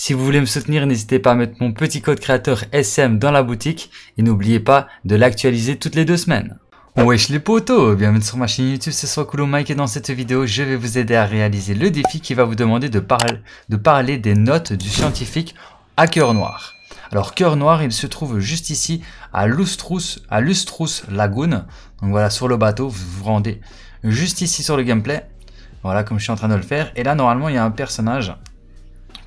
Si vous voulez me soutenir, n'hésitez pas à mettre mon petit code créateur SM dans la boutique et n'oubliez pas de l'actualiser toutes les deux semaines. Wesh les potos, bienvenue sur ma chaîne YouTube, c'est soit Mike et dans cette vidéo je vais vous aider à réaliser le défi qui va vous demander de, de parler des notes du scientifique à cœur noir. Alors cœur noir, il se trouve juste ici à Lustrous, à Lustrous Lagoon. Donc voilà, sur le bateau, vous vous rendez juste ici sur le gameplay. Voilà, comme je suis en train de le faire. Et là, normalement, il y a un personnage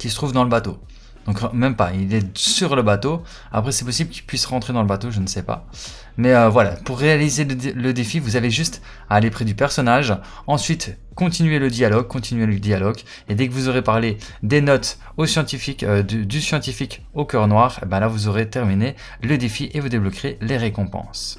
qui se trouve dans le bateau. Donc même pas, il est sur le bateau. Après c'est possible qu'il puisse rentrer dans le bateau, je ne sais pas. Mais euh, voilà, pour réaliser le, défi, vous avez juste à aller près du personnage. Ensuite, continuer le dialogue, continuez le dialogue. Et dès que vous aurez parlé des notes au scientifique, euh, du, du, scientifique au cœur noir, eh ben là vous aurez terminé le défi et vous débloquerez les récompenses.